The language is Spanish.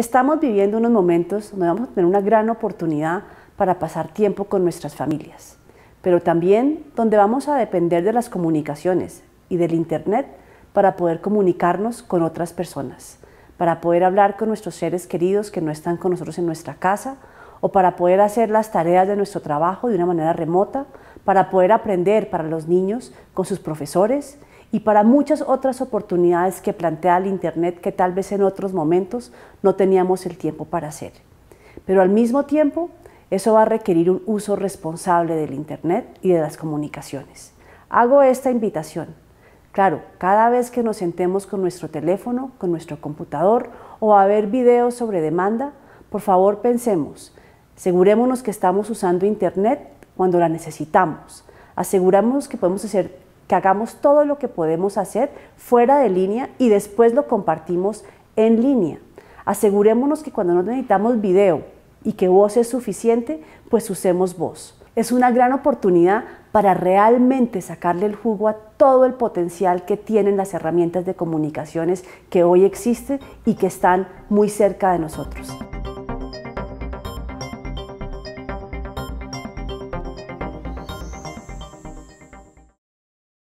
Estamos viviendo unos momentos donde vamos a tener una gran oportunidad para pasar tiempo con nuestras familias, pero también donde vamos a depender de las comunicaciones y del Internet para poder comunicarnos con otras personas, para poder hablar con nuestros seres queridos que no están con nosotros en nuestra casa o para poder hacer las tareas de nuestro trabajo de una manera remota, para poder aprender para los niños con sus profesores y para muchas otras oportunidades que plantea el Internet que tal vez en otros momentos no teníamos el tiempo para hacer. Pero al mismo tiempo, eso va a requerir un uso responsable del Internet y de las comunicaciones. Hago esta invitación. Claro, cada vez que nos sentemos con nuestro teléfono, con nuestro computador o a ver videos sobre demanda, por favor pensemos, asegurémonos que estamos usando Internet cuando la necesitamos, asegurémonos que podemos hacer que hagamos todo lo que podemos hacer fuera de línea y después lo compartimos en línea. Asegurémonos que cuando no necesitamos video y que voz es suficiente, pues usemos voz. Es una gran oportunidad para realmente sacarle el jugo a todo el potencial que tienen las herramientas de comunicaciones que hoy existen y que están muy cerca de nosotros.